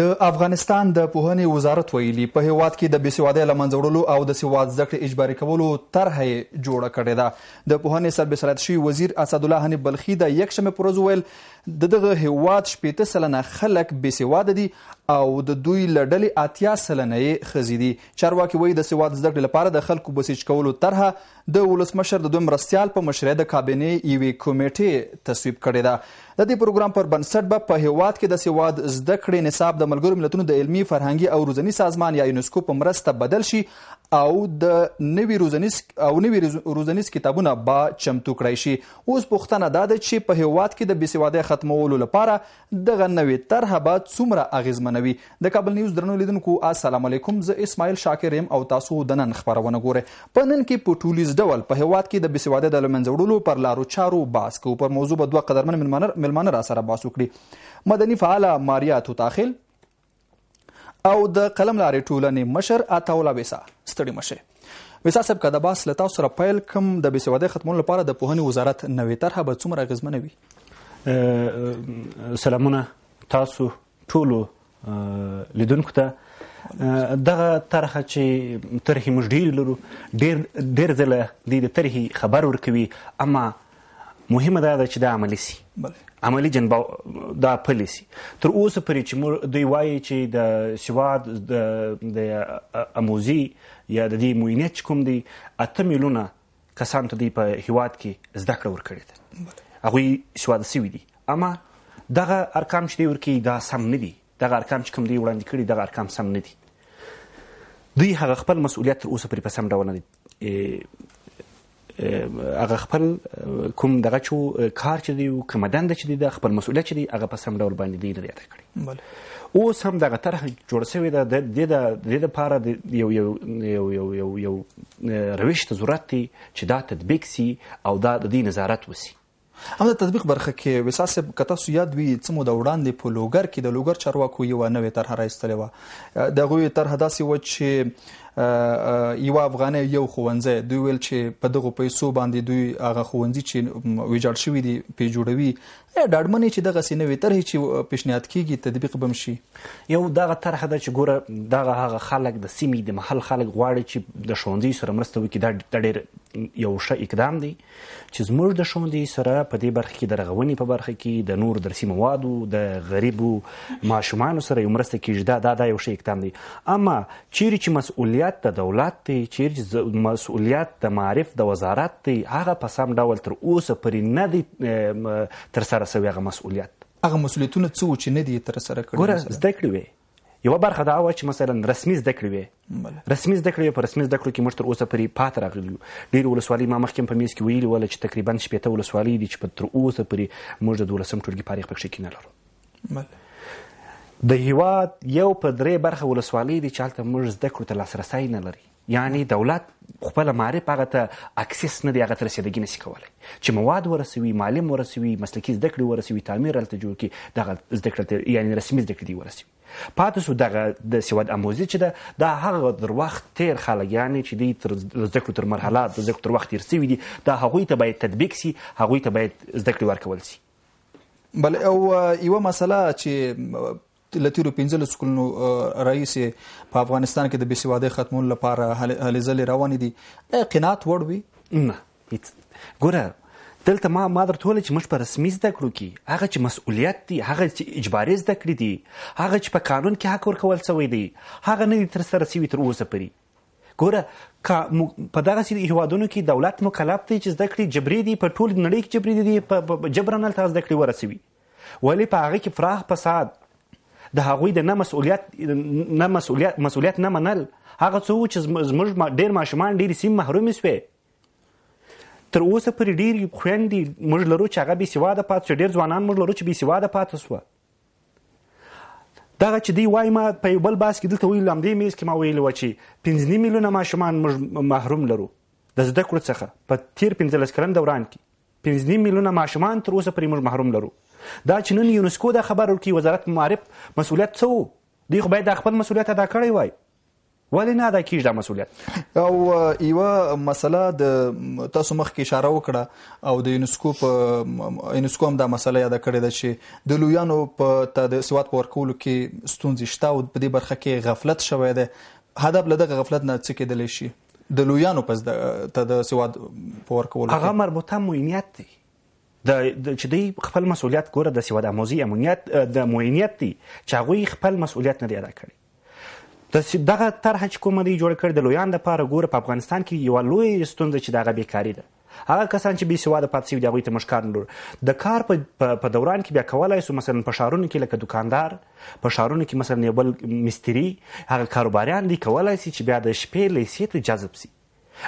د افغانستان د پوهنې وزارت ویلي په هیواد کې د بېسوادۍ لمنځوړلو او د سواد زکړې اجباري کولو طرحه جوړه کړې ده د پوهنې سربسرات شوی وزیر اسد الله حنی بلخی د یک شمه پروز ویل دغه هیواد شپېته سلنه خلک بېسواده دي او د دوی لړلې اتیا سلنې خزيدي چارواکي وایي د سواد زده کړې لپاره د خلکو بسیج کولو طرحه د ولسمشر د دوی مرستيال په مشرۍ د کابینې یوې کمیټې تصویب کړې ده د دې پروګرام پر بنسټ به په هیواد کې د سواد زده کړې نصاب د ملګرو ملتونو د علمي فرهنګي او روزنی سازمان یا یونسکو په مرسته بدل شي او د نوي روزنیس او نوي روزنیس کتابونه با چمتو کړی شي اوس پوښتنه دا ده چې په هیواد کې د بسوادۍ ختمولو لپاره دغه نوې طرحه به څومره اغیزمنه بیانوي د کابل نیوز درنو لیدونکو السلام علیکم زه اسماعیل شاکر يم او تاسو د نن خبرونه ګوره په نن کې په ټولیز ډول په هواد کې د بسواده د لمنځوړلو پر لارو چارو باس کو پر موضوع په دوه قدرمن ملمانه را سره باسو کړی مدني فعال ماریا تو تاخیل او د قلم لارې ټولنې مشر اتاولا بیسا ستړي مشه وسا سب کده باس لتا سره پیل کم د بسواده ختمولو لپاره د پوهنې وزارت نوې طرحه به څومره غزمنوي سلامونه تاسو ټولو لیدونکو ته دغه طرح چې طرح موږ ډیر لرو ډیر ډیر ځله د طرح خبر ورکوي اما مهمه دا ده چې دا عملی سي عملی جنبه دا پالیسی تر اوسه پرې چې موږ دوی وایي چې د سواد د د اموزي یا د دې موینیت کوم دی اته میلیونه کسان ته دی په هیواد کې زده کړه ورکړي ده هغه سواد سوي دي اما دغه ارقام چې ورکی دا سم نه دي دغه ارقام چې کوم دی وړاندې کړي دغه ارقام سم نه دي دوی هغه خپل مسؤلیت تر اوسه پرې پسم ډول نه دي هغه خپل کوم دغه چو کار چې دی او کوم دند چې دی د خپل مسؤلیت چې دی هغه په سم ډول باندې دی لري اته کړی بله اوس هم دغه طرح جوړ شوی دا د د لپاره یو یو یو یو یو یو روش ته ضرورت دی چې دا تطبیق سي او دا د دې نظارت وسی هم د تطبیق برخه کې وساس کته سو یاد وی څمو د وړاندې په لوګر کې د لوګر چارواکو یو نوې طرح راځتلې و د غوي طرح داسې و چې یو افغان یو خوونځي دوی ویل چې په دغه پیسو باندې دوی هغه خوونځي چې ویجاړ شوی دی په جوړوي ډاډمنې چې دغه سینې طرح چې پیشنهاد کیږي تطبیق بمشي یو دغه طرح ده چې ګوره دغه هغه خلک د سیمې د محل خلک غواړي چې د شونځي سره مرسته وکړي دا ډېر یو ښه اقدام دی چې زموږ د شوندې سره په دې برخه کې د رغونې په برخه کې د نور درسي موادو د غریبو ماشومان سره یو مرسته کیږي دا دا یو ښه اقدام دی اما چیرې چې مسؤلیت د دولت دی چیرې مسؤلیت د معرف د وزارت دی هغه په سم ډول تر اوسه پرې نه دی تر سره سوی هغه مسؤلیت هغه مسولیتونه څه و چې نه دي تر سره کړی ګوره زده کړې یو برخه دا و چې مثلا رسمي زده کړې وي رسمي زده کړې په رسمي زده کړو کې موږ تر اوسه پرې پات راغلي ډیر ولسوالۍ ما مخکې په میس کې ویلي ول چې تقریبا شپږ ولسوالۍ دي چې تر اوسه پرې موږ د ولسم ټولګي فارغ پکښې کې نه لرو د هیواد یو په درې برخه ولسوالۍ دي چې هلته موږ زده کړو ته لاسرسي نه لري یعنی دولت خپل معرف هغه ته اکسس نه دی هغه ته رسیدګی نشي کولای چې مواد ورسوي معلم ورسوي مسلکی زده کړې ورسوي تعمیر الته جوړ کی دغه زده کړې یعنی رسمي زده کړې ورسوي پاتې سو دغه د سواد اموزي چې ده د هغه در وخت تیر خلک یعنی چې د تر ذکر تر مرحله د ذکر تر وخت تیر سوي دي دا هغه ته باید تطبیق سي هغه ته باید ذکر ورکول سي بل او یو مسله چې لتیرو پنځل سکولونو رئیس په افغانستان کې د بېسوادۍ ختمولو لپاره هلې ځلې روان دي قناعت وړوي نه ګوره دلته ما ما درته ولې چې موږ په رسمي زده کړو کې هغه چې مسؤلیت دی هغه چې اجباري زده کړې دي هغه چې په قانون کې حق ورکول شوی دی هغه نه تر سره سوي تر اوسه پري ګوره په دغه سي هیوادونو کې دولت مکلف دی چې زده کړې جبري دي په ټول نړۍ کې جبري دي په جبرنل تاسو زده کړې ورسوي ولی په هغه کې فراخ فساد د هغوی د نه مسؤلیت نه مسؤلیت مسؤلیت نه منل هغه څه چې زموږ ډیر ماشومان ډیر سیم محروم شوي تر اوسه پر ډیر خويندې موږ لرو چې هغه به سواده پات ډیر ځوانان موږ لرو چې به سواده پات وسو دغه چې دی وای ما په بل باس کې دلته ویل لمدې میز کې ما ویل و چې 15 میلیونه ماشومان موږ محروم لرو د زده کړو څخه په تیر 15 کلن دوران کې 15 میلیونه ماشومان تر اوسه پر موږ محروم لرو دا چې نن یونسکو دا خبر ورکړي وزارت معارف مسولیت څه وو دی خو باید خپل مسولیت ادا کړی وای ولې نه ادا کیږي د مسولیت او ایوه مسله د تاسو مخ کې اشاره وکړه او د یونسکو په یونسکو هم دا مسله یاد کړې ده چې د لویانو په د سواد په ورکولو کې ستونزې شته او په دې برخه کې غفلت شوې ده هدف له دغه غفلت نه څه کېدلی شي د لویانو پس ته د سواد په ورکولو هغه مربوطه مهمیت دی د چې دوی خپل مسولیت ګوره د سواد اموزي امنیت د موینیت دی چې هغه خپل مسولیت نه دی ادا کړی د دغه طرحه چې کومه دی جوړ کړ د لویان لپاره ګوره په افغانستان کې یو لوی ستونزه چې دغه بیکاری ده هغه کسان چې بي سواده پاتې شوی دی هغه ته مشکار نه د کار په په دوران کې بیا کولای سو مثلا په شارونو کې لکه دکاندار په شارونو کې مثلا یو بل مستری هغه کاروباریان دي کولای سي چې بیا د شپې لیسې ته جذب شي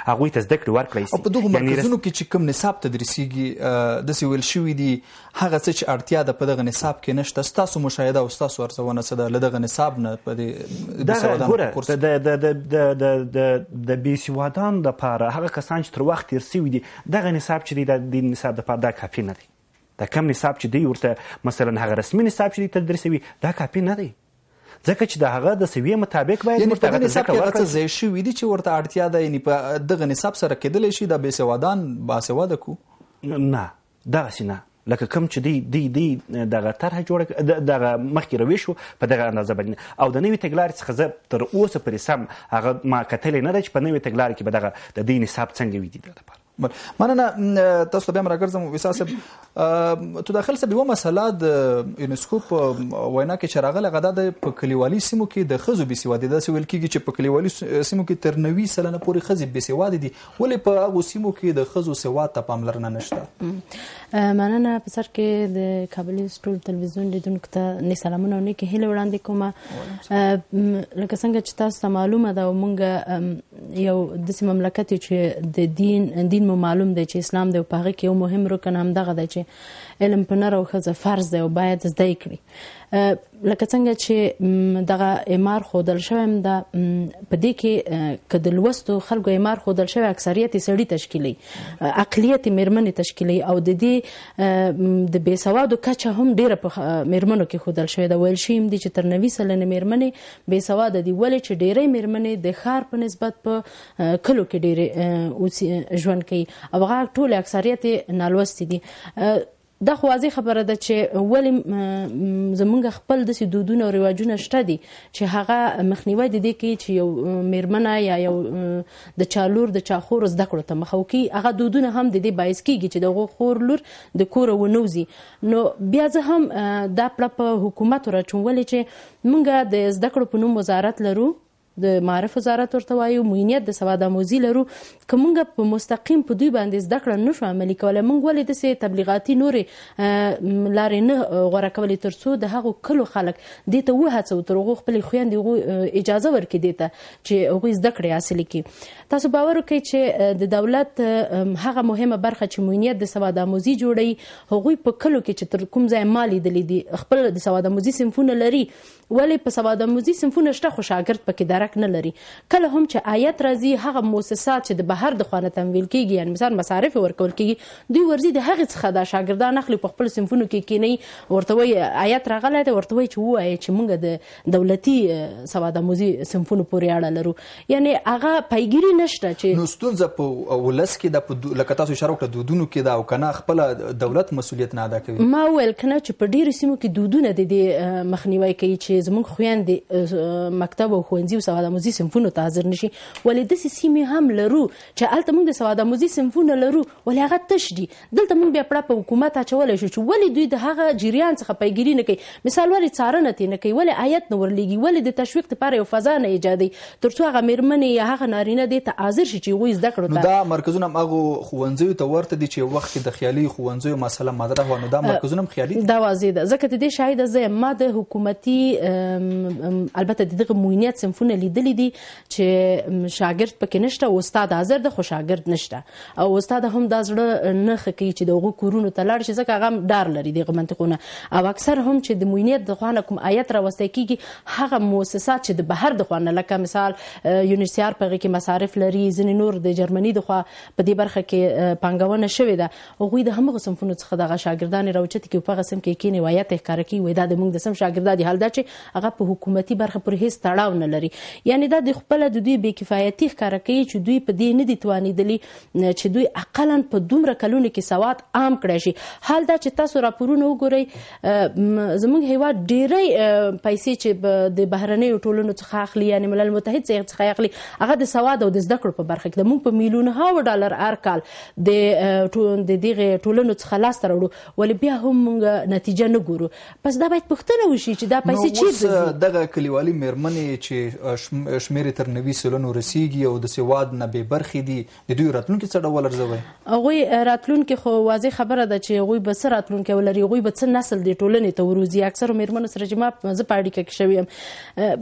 هغه ته زده کړې ورکړې شي او په دغه مرکزونو کې چې کوم نصاب تدریسيږي د سیول شوې دي هغه څه چې اړتیا ده په دغه نصاب کې نشته ستاسو مشاهده او ستاسو ارزونه څه ده لدغه نصاب نه په دې د د د د د د بي سوادان د لپاره هغه کسان چې تر وخت تیر سوي دي دغه نصاب چې د نصاب د لپاره دا کافي نه دی دا کم نصاب چې دی ورته مثلا هغه رسمي نصاب چې تدریسوي دا کافي نه دی ځکه چې د هغه د سوي مطابق باید یعنی په نصاب کې راته ځای شوې دي چې ورته اړتیا ده یعنی په دغه نصاب سره کېدل شي د بیسوادان باسواده کو نه دا سينه لکه کم چې دی دی دی دغه طرح جوړه دغه مخکې رويش په دغه اندازه باندې او د نوې تګلارې څخه زه تر اوسه پرې سم هغه ما کتلې نه ده چې په نوې تګلارې کې به دغه د دین حساب څنګه وي دي لپاره مننه تاسو بیا مرګ زم وساسب تو داخل سبي و مسله د یونسکو په وینا کې چراغله غدا د په کلیوالي سیمو کې د خزو بي سواد د سویل کې چې په کلیوالي سیمو کې تر 90 سلنه پورې خزي بي سواد دي ولې په هغه سیمو کې د خزو سواد ته پاملرنه نشته مننه په سر کې د کابل سټور تلویزیون لیدونکو ته نه سلامونه نه کې هله وړاندې کوم لکه څنګه چې تاسو معلومه ده مونږ یو د سیمه مملکت چې د دین دین مو معلوم دی چې اسلام دی او په هغه کې یو مهم رکن هم دغه دی چې علم په نر او ښځه فرض دی او باید زده کړي لکه څنګه چې دغه امار خودل شوم د په دې کې کډ لوستو خلکو امار خودل شوی اکثریت سړي تشکیلی اقلیت مرمنې تشکیلی او د دې د بیسوادو کچه هم ډیره په مرمنو کې خودل شوی دا ویل شي د چې تر 90 سلنه مرمنې بیسواد دي ولې چې ډیره مرمنې د خار په نسبت په کلو کې ډیره اوس ژوند کوي او هغه ټول اکثریت نالوستي دي دا خو واضح خبره ده چې ولې زمونږ خپل د دودونو او رواجونو شته دي چې هغه مخنیوي د دې کې چې یو میرمنه یا یو د چالور د چاخور زده کړو ته مخوکی هغه دودونه هم د دې بایس کیږي چې دغه خور لور د کور ونوزي نو بیا زه هم دا پړه په حکومت راچوم ولې چې مونږ د زده کړو په نوم وزارت لرو د معرف وزارت ورته وایي موینیت د سواد آموزي لرو کومګ په مستقیم په دوی باندې زده کړه نشو عملی کوله موږ ولې د سي تبلیغاتي نورې لارې نه غوړه کولې ترڅو د هغو کلو خلک د ته وهڅو تر غو خپل خويندې اجازه ورکړي دي ته چې هغه زده کړي حاصل کړي تاسو باور وکړئ چې د دولت هغه مهمه برخه چې موینیت د سواد آموزي جوړي هغوی په کلو کې چې تر کوم ځای مالی دلی دي خپل د سواد آموزي سمفونه لري ولی په سواد آموزي سمفونه شته خو شاګرد پکې مشترک نه لري کله هم چې آیت راځي هغه مؤسسات چې د بهر د خوانه تمویل کیږي یعنی مثلا مصارف ورکول کیږي دوی ورزي د هغه څخه د شاګردان اخلي په خپل سمفونو کې کینی ورته وي آیت راغلی دی ورته وي چې وایي چې موږ د دولتي سواد موزي سمفونو پورې اړه لرو یعنی هغه پیګیری نشته چې نو ستونزه په ولس کې د لکه تاسو اشاره وکړه دودونو کې دا او کنه خپل دولت مسولیت نه ادا کوي ما ویل کنه چې په ډیرو سیمو کې دودونه د مخنیوي کوي چې زموږ خويندې مکتب او ښوونځي سواد آموزي صنفونو ته حاضر نشي ولې د سیمه هم لرو چې الته موږ د سواد آموزي صنفونه لرو ولې هغه تش دي دلته موږ بیا پړه په حکومت اچولې شو چې ولې دوی د هغه جریان څخه پیګیری نه کوي مثال ورې څارنه تي نه کوي ولې آیت نو ورلېږي ولې د تشویق لپاره یو فضا نه ایجادي ترڅو هغه میرمنې یا هغه نارینه دي ته حاضر شي چې غوي زده کړو دا مرکزونه هغه خوونځي ته ورته دي چې وخت د خیالي خوونځي مسله مدره هو نو دا مرکزونه خیالي دا واضح ده ځکه ته دې شاهد زه ما د حکومتي البته دغه موینیت سمفونه لیدلې دي چې شاګرد پکې نشته او استاد حاضر ده خو شاګرد نشته او استاد هم دا زړه نه خکې چې دغه کورونو ته لاړ شي ځکه هغه ډار لري دغه منطقونه او اکثر هم چې د موینیت د خوانه کوم آیت راوستي کیږي هغه مؤسسات چې د بهر د خوانه لکه مثال یونیسیار په کې مصارف لري ځین نور د جرمني د خوا په دې برخه کې پنګونه شوې ده هغه د هم غصنفونو څخه دغه شاګردان راوچت کې په غسم کې کې نیوایت ښکار کوي وای دا د موږ د سم شاګردان حال دا چې هغه په حکومتي برخه پر هیڅ تړاو نه لري یعنی دا د خپل د دوی بې کفایتي ښکارا کوي چې دوی په دې نه دي توانیدلی چې دوی اقلا په دومره کلونو کې سواد عام کړی شي حال دا چې تاسو راپورونه وګورئ زمونږ هیواد ډیری پیسې چې د بهرنیو ټولنو څخه اخلي یعنی ملل متحد څخه اخلي هغه د سواد او د زده کړو په برخه کې موږ په میلیون هاو ډالر هر کال د د دغه ټولنو څخه لاس ترړو ولې بیا هم موږ نتیجه نه ګورو پس دا باید پوښتنه وشي چې دا پیسې چیرته دغه کلیوالي مرمنې چې شمیر تر 90 سلنو رسیدي او د سواد نه به برخې دي د دوی راتلونکي څه ډول ارزوي هغه راتلونکي خو واضح خبره ده چې هغه به سر راتلونکي ولري هغه به څه نسل دی ټولنې ته وروزي اکثر مېرمنو سره جما زه پاړی کې شویم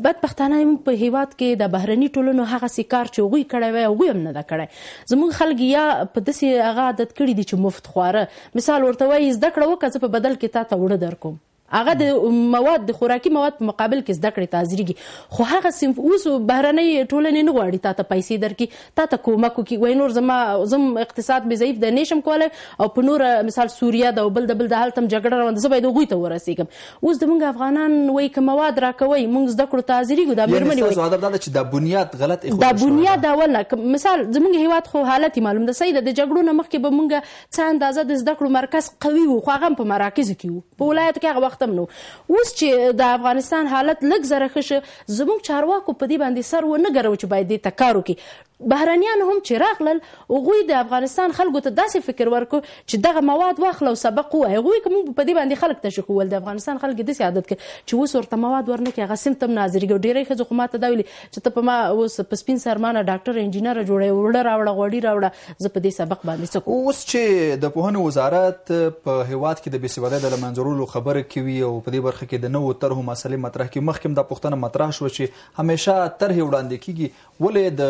بد پښتانه په هیواد کې د بهرني ټولنو هغه سکار چې هغه کړی وي هغه هم نه دا کړی زموږ خلک یا په دسي هغه عادت کړی دي چې مفت خواره مثال ورته وایي زده کړه وکړه په بدل کې تا ته وړه درکوم هغه د مواد د خوراکي مواد په مقابل کې زده کړې تازريږي خو هغه صنف اوس بهرنۍ ټولنې نه غواړي تا ته پیسې درکې تا ته کومک وکړي وای نور زما زم اقتصاد به ضعیف د نشم کولای او په نور مثال سوریه د بل د بل د حالت هم جګړه روانه زبې د غوي ته ورسیږم اوس د موږ افغانان وای کوم مواد راکوي موږ زده کړو تازريږو د مرمنې وای دا چې د بنیاد غلط اخو دا بنیاد اول مثال زموږ هیواد خو حالت معلوم ده سید د جګړو نه مخکې به موږ څه اندازه د زده کړو مرکز قوي وو خو هغه په مراکز کې وو په ولایت کې هغه وخت وختم نو اوس چې د افغانستان حالت لږ زره خشه زموږ چارواکو په دې باندې سر و نه ګرو چې باید دې تکارو کې بهرانيان هم چې راغلل هغه د افغانستان خلکو ته داسې فکر ورکړ چې دغه مواد واخلو سبق وای هغه کوم په دې باندې خلک تشکول د افغانستان خلک داسې عادت کې چې اوس ورته مواد ورنکه غسم تم ناظرګو ډیره خزو حکومت دا ویلي چې ته په ما اوس په سپین سرمانه ډاکټر انجینر جوړې وړه راوړه غوړي راوړه زه په دې سبق باندې څه اوس چې د پوهنې وزارت په هیواد کې د بیسوادۍ د منځورولو خبره کوي وي او په دې برخه کې د نوو طرحو مسلې مطرح کې مخکې د پښتنه مطرح شو چې همیشه طرح وړاندې کیږي ولې د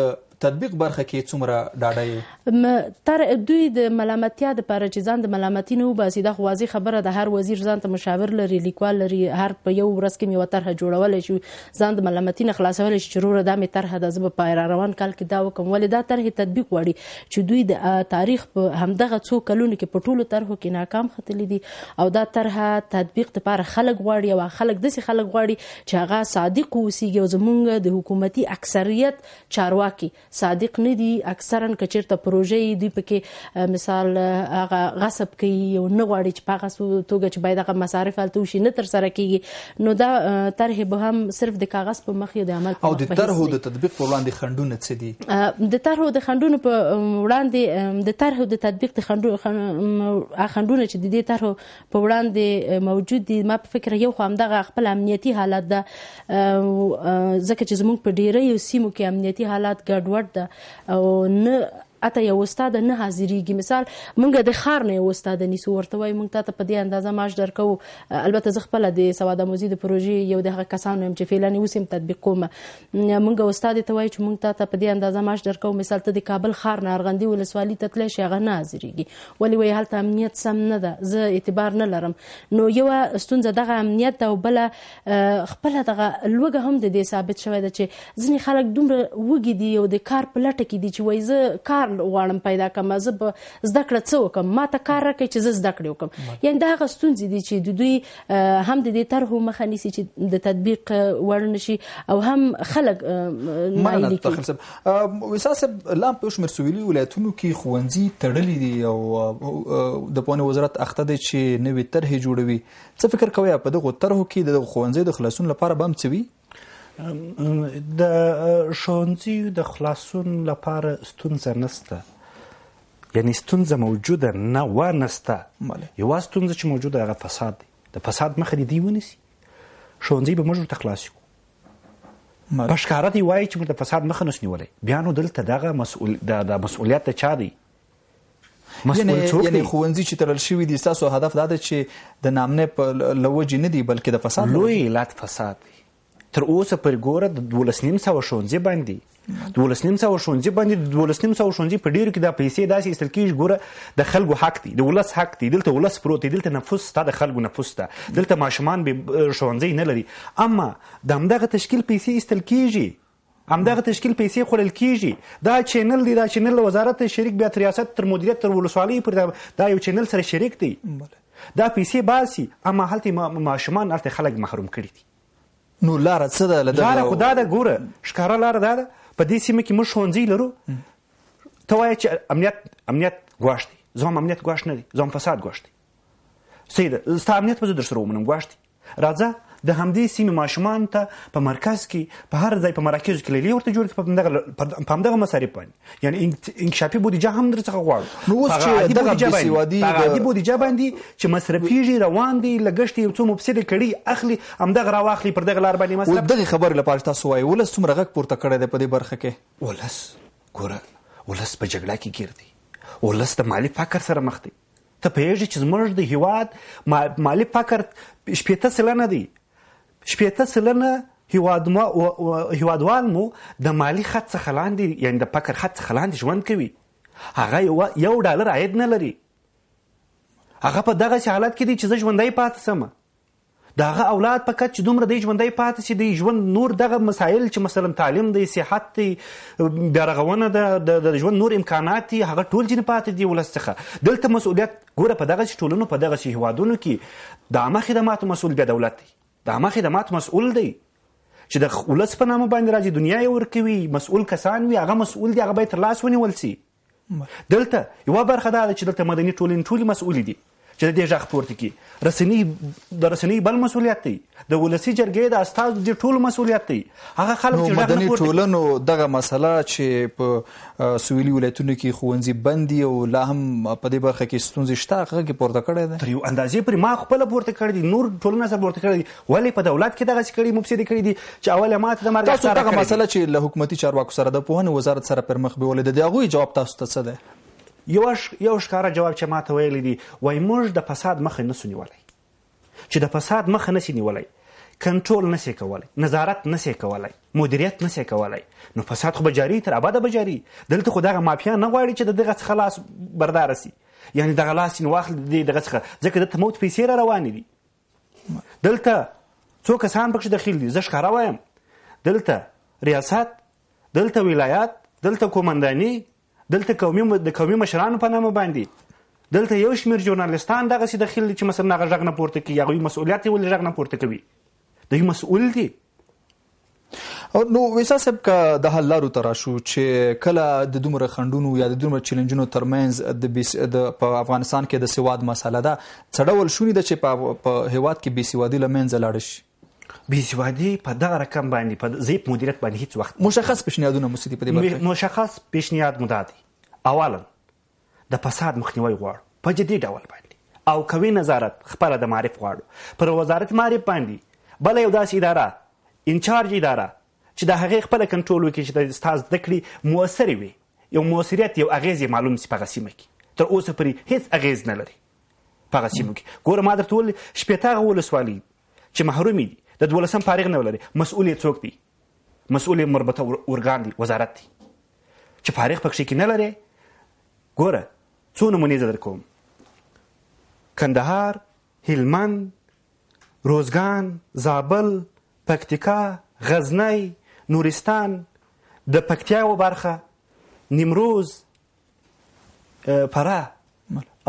تطبیق برخه کې څومره ډاډه تر دوی د ملامتیا د پر چې ځان د ملامتي نه وباسي د واضح خبره د هر وزیر ځان ته مشاور لري لیکوال لري هر په یو ورځ کې یو طرحه جوړول شي ځان د ملامتي نه خلاصول شي ضروره د می طرحه د زب پای روان کال کې دا وکم ولې دا طرحه تطبیق وړي چې دوی د تاریخ په همدغه څو کلونو کې په ټولو طرحو کې ناکام ختلې دي او دا طرحه تطبیق ته پر خلک غواړي او خلک دسي خلک غواړي چې هغه صادق اوسيږي او زمونږ د حکومتي اکثریت چارواکي صادق نه دي اکثرا کچیرته پروژې دوی پکې مثال هغه غصب کوي یو نه غواړي چې په غصب توګه چې باید هغه مصارف الته وشي نه تر سره کیږي نو دا طرح به هم صرف د کاغذ په مخ د عمل او د طرح د تطبیق پر وړاندې خندونه څه دي د طرح د خندونو په وړاندې د طرح د تطبیق د خندونو خندونه چې د دې طرح په وړاندې موجود دي ما په فکر یو خو هم دغه خپل امنیتي حالت ده ځکه چې زموږ په ډیری سیمو کې امنیتي حالات ګډوډ ورته او نه اته یو استاد نه حاضرېږي مثال مونږ د خار نه یو استاد نیسو ورته وای مونږ ته په دې اندازه ماش درکو البته زه خپل د سواد موزي د پروژې یو د کسانو يم چې فعلا وسیم تطبیق کوم مونږ استاد ته وای چې مونږ ته په دې اندازه ماش درکو مثال ته د کابل خار نه ارغندې ولسوالۍ ته تللی شي هغه نه حاضرېږي ولی وای هلته امنیت سم نه ده زه اعتبار نه لرم نو یو ستونزه دغه امنیت او بل خپل دغه لوګه هم د دې ثابت شوی دی چې ځینې خلک دومره وګي دي او د کار په لټه کې دي چې وای زه کار ځان واړم پیدا کوم زه به زده کړه څه وکم ما ته کار راکړي چې زه زده کړې وکم یعنی دا هغه ستونزې دي چې د دوی هم د دې طرحو مخه نیسي چې د تطبیق وړ نشي او هم خلک مایل کیږي وساسه لا په شمیر سویلي ولایتونو کې خوندزي تړلې دي او د پونه وزارت اخته دي چې نوې طرحې جوړوي څه فکر کوي په دغه طرحو کې د خوندزي د خلاصون لپاره بم څه وی د شونځي د خلاصون لپاره ستونزه نشته یعنی ستونزه موجوده نه و نسته یو ستونزه چې موجوده هغه فساد دی د فساد مخه دی ونیسي شونځي به موږ ته خلاص کو بشکاره دی وای چې موږ د فساد مخه نشنیولې بیا نو دلته دغه مسؤل د مسؤلیت چا دی یعنی یعنی خوندزي چې ترل شوی دي تاسو هدف دا ده چې د نامنه په لوج نه دی بلکې د فساد لوی لات فساد تر اوسه پورې ګوره د 1200 شونځي باندې 1200 شونځي باندې 1200 شونځي په ډیرو کې د پیسې داسې استل کیږي ګوره د خلکو حق دی د ولس حق دی دلته ولس پروت دی دلته نفوس ته د خلکو نفوس ته دلته ماشومان به شونځي نه لري اما د همدغه تشکیل پیسې استل کیږي همدغه تشکیل پیسې خورل کیږي دا چینل دی دا چینل وزارت شریک بیا ریاست تر مدیریت تر ولسوالۍ پر دا یو چینل سره شریک دی دا پیسې باسي اما هلته ماشومان هلته خلک محروم کړي دي نو لار څه ده لدغه لار خدا ده ګوره ښکارا لار ده په دې سیمه کې موږ ښوونځي لرو ته وایې چې امنیت امنیت غواړي زه هم امنیت غواښ نه دي زه هم فساد غواښ دي سید ستا امنیت په زړه سره ومنم غواښ دي راځه د همدې سیمې ماشومان ته په مرکز کې په هر ځای په مراکز کې لیلی ورته جوړ کړي په همدغه مصارف باندې یعنی انکشافي بودیجه هم درڅخه غواړي نو اوس چې دغه بسوادي د بودیجه باندې چې مصرفيږي روان دي لګښت یو څو مفسد کړي اخلي همدغه راواخلي پر دغه لار باندې مصرف دغه خبر لپاره تاسو وایي ولس څومره غک پورته کړی دی په دې برخه کې ولس ګوره ولس په جګړه کې ګیر دي ولس د مالی فقر سره مخ دي ته پیژې چې زموږ د هیواد مالی فقر شپېته سلنه دی شپېته سلنه هیوادوال مو د مالی خط څخه لاندې یعنی د فقر خط څخه لاندې ژوند کوي هغه یو ډالر عاید نه لري هغه په دغه حالت کې دی چې زه ژوندۍ پاتې سم دا هغه اولاد په کچ دومره دی ژوندۍ پاتې شي دی ژوند نور دغه مسایل چې مثلا تعلیم دی صحت دی بیارغونه د د ژوند نور امکانات دی هغه ټول جن پاتې دی ولستخه دلته مسؤلیت ګوره په دغه ټولونو په دغه هیوادونو کې د عامه خدماتو مسؤل به دولت دی د عامه خدمات مسؤل دی چې د ولس په نامه باندې راځي دنیا یې ورکوي مسؤل کسان وي هغه مسؤل دی هغه به تر لاس ونیول سي دلته یو برخه دا چې دلته مدني ټولنې ټول مسؤل دي چې د دې ځخ پورته کی رسنی د رسنی بل مسولیت دی د ولسی جرګې د استاد د ټول مسولیت دی هغه خلک چې مدني ټولنو دغه مسله چې په سویلي ولایتونو کې خوندې بندي او لا هم په دې برخه کې ستونزې شته هغه کې پورته کړی دی تر یو اندازې پر ما خپل پورته کړی دی نور ټولنه سره پورته کړی دی ولی په دولت کې دغه کړی مفسد کړی دی چې اوله ماته د مرګ سره دغه مسله چې له حکومتي چارواکو سره د پوهنې وزارت سره پر مخ بیولې د هغه جواب تاسو ته څه دی یو یو ښکارا جواب چې ماته ویلی دی وای موږ د فساد مخه نسو نیولای چې د فساد مخه نسی نیولای کنټرول نسی کولای نظارت نسی کولای مدیریت نسی کولای نو فساد خو به جاری تر ابد به جاری دلته خدغه مافیا نه غواړي چې دغه خلاص بردار شي یعنی دغه لاس نه واخل دی دغه څخه ځکه د موت پیسې را روان دي دلته څو کسان پکې دخیل دي زه ښکارا وایم دلته ریاست دلته ولایت دلته کومندانی دلته قومي د قومي مشرانو په نامه باندې دلته یو شمیر ژورنالستان دغه سي داخل چې مثلا هغه ژغ نه پورته کوي هغه مسؤلیت ول ژغ نه پورته کوي دوی مسؤل دي او نو ویسا سب کا د حل لارو تراشو چې کله د دومره خندونو یا د دومره چیلنجونو ترمنځ د بیس د په افغانستان کې د سواد مسله ده څړول شونې د چې په هواد کې بیسوادي لمنځه لاړ شي بیسوادي په دغه رقم باندې په ضعیف مدیریت باندې هیڅ وخت مشخص پیشنهادونه مسدي په دې برخه مشخص پیشنهاد مدادي اولا د فساد مخنیوي غواړ په جدي ډول باندې او کوي نظارت خپل د معرف غواړو پر وزارت معرف باندې بل یو داسې اداره انچارج اداره چې د هغې خپل کنټرول وکړي چې د استاد ذکرې موثر وي یو موثریت یو اغیز معلوم سي په غسیمه کې تر اوسه پرې هیڅ اغیز نه لري په غسیمه کې ګوره ما درته ول شپېته ولسوالي چې محرومي دي د دولسم فارغ نه ولري مسؤل یې څوک دی مسؤل یې مربوطه ورګان دی وزارت دی چې فارغ پکښې کې نه لري ګوره څو نمونې زه درکوم کندهار هلمند روزګان زابل پکتیکا غزنی نورستان د پکتیا و برخه نیمروز فراه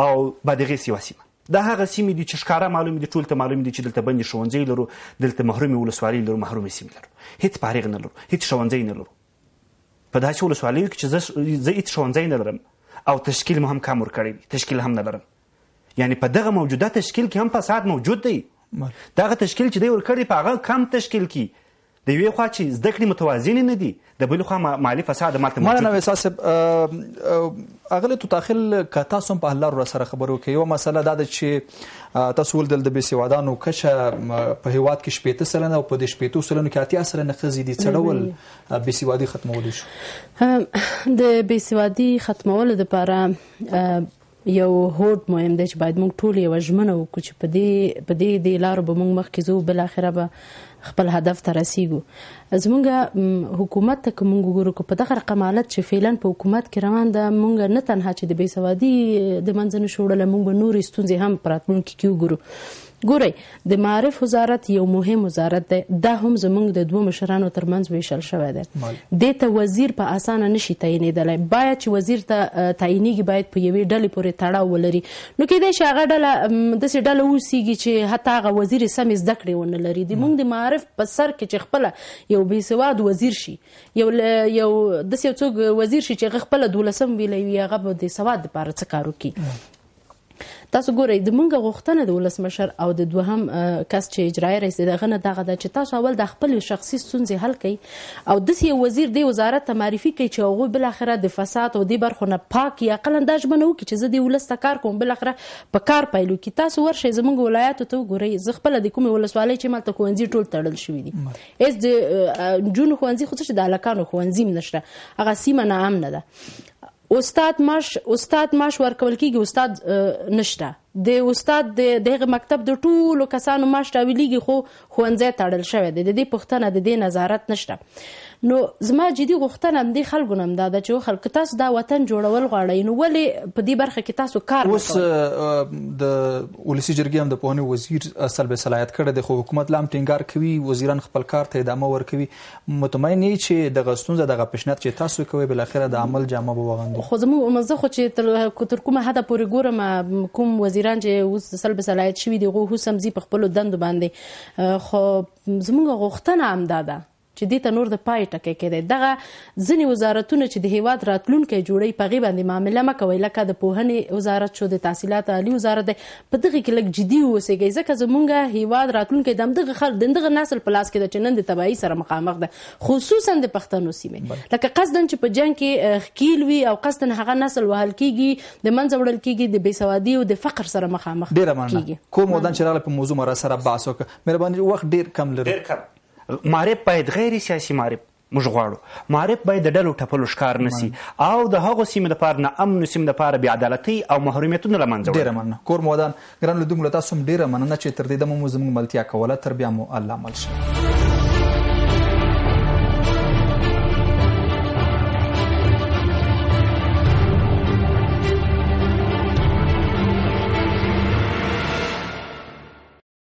او بادغیس یوه سیمه دا هغه سیمې دي چې ښکارا معلوم دي ټول ته معلوم دي چې دلته باندې شونځي لرو دلته محرومي ولسوالي لرو محرومي سیمې لرو هیڅ فارغ نه لرو هیڅ شونځي نه لرو په داسې ولسوالیو کې چې زه هیڅ شونځي نه لرم او تشکیل مو هم کم ورکړی تشکیل هم نه لرم یعنی په دغه موجوده تشکیل کې هم فساد موجود دی دغه تشکیل چې دی ورکړی په هغه کم تشکیل کې د یوې خوا چې زده کړې متوازنې نه دي د بلې خوا مالی فساد مالته موجود مله نو اساس اغله تو داخل ک تاسو په الله را سره خبرو کې یو مسله دا ده چې تاسو ول د بي سوادانو کشه په هیواد کې شپېته سلنه او په دې شپېته سلنه کې اتیا سلنه خزي دي څړول بي سوادي ختمول شو د بي سوادي ختمول د لپاره یو هوډ مهم دی چې باید موږ ټول یو ژمنه وکړو چې په دې په دې د لارو به موږ مخکې ځو بل اخره به خپل هدف ته رسیږو زمونږ حکومت ته کوم وګورو کو په دغه رقم حالت چې فعلا په حکومت کې روان ده موږ نه تنها چې د بیسوادي د منځنه شوړل موږ به نور ستونزې هم پراتمون کې کیږو ګوري د معرف وزارت یو مهم وزارت دی دا هم زمونږ د دوه مشرانو ترمنځ ویشل شوی دی د ته وزیر په اسانه نشي تعینېدلی باید چې وزیر ته تعینېږي باید په یوې ډلې پورې تړاو ولري نو کېدای شي هغه ډله داسې ډله اوسیږي چې حتی هغه وزیر سم زده کړې ونه لري د موږ د معرف په سر کې چې خپل یو بې سواد وزیر شي یو یو داسې څوک وزیر شي چې خپل دولسم ویلې هغه به د سواد لپاره څه کار وکړي تاسو ګورئ د مونږه غوښتنه د ولسمشر او د دوهم کس چې اجرایي رئیس دغه نه دغه د چې تاسو اول د خپل شخصي ستونزې حل کړئ او د سی وزیر دی وزارت ته معرفي کړي چې هغه بل اخره د فساد او د برخو نه پاک یا اقل انداز بنو کې چې زه د ولست کار کوم بل اخره په کار پایلو کې تاسو ورشي زمونږ ولایت ته ګورئ زه خپل د کوم ولسوالۍ چې مالته کوونځي ټول تړل شوی دي اس د جون خوانځي خو څه د علاقانو خوانځي نشته هغه سیمه نه امن ده استاد ماش استاد ماش ورکول کیږي استاد نشته د استاد د دغه مکتب د ټولو کسانو معاش راویلېږي خو ښوونځی تړل شوی دی د دې پوښتنه د دې نظارت نشته نو زما جدي غوښتنه هم دی خلکو نم دا چې خلک تاسو دا وطن جوړول غواړي نو ولې په دې برخه کې تاسو کار اوس د ولسی جرګې هم د پهونې وزیر اصل به صلاحیت کړی د خو حکومت لام ټینګار کوي وزیران خپل کار ته ادامه ورکوي مطمئن یې چې د غستون دغه پښنات چې تاسو کوي بل اخر د عمل جامه به وغندي خو زموږ مزه خو چې تر کومه هدا پورې ګورم کوم وزیر مدیران چې اوس سل به صلاحیت شوي دي غو هوسم زی په خپل دند باندې خو زمونږ غوښتنه هم ده چې دې ته نور د پای ټکی کېدی دغه ځینې وزارتونه چې د هیواد راتلونکي جوړي په غي باندې معاملې مکوي لکه د پوهنې وزارت شو د تحصیلات عالی وزارت دی په دغه کې لګ جدي اوسېږي ځکه زمونږ هیواد راتلونکي دم دغه خل دغه نسل په لاس کې د چنن د تبعی سره مخامخ ده خصوصا د پښتنو سیمه لکه قصدن چې په جنگ کې خکیل وي او قصدن هغه نسل وهل کیږي د منځ وړل کیږي د بیسوادي او د فقر سره مخامخ کیږي کوم ودان چې راغله په موضوع مر سره باسو مهرباني وخت ډیر کم لري ډیر کم معرب باید غیر سیاسي معرب موږ غواړو معرب باید د ډلو ټپلو ښکار نسی او د هغو سیمې لپاره نه امن سیمې لپاره بیا عدالتي او محرومیتونه لمنځه ډیره مننه کور مودان ګران لدوم لتا سم ډیره مننه چې تر دې د مو زموږ ملتیا کوله تر بیا مو الله مل شي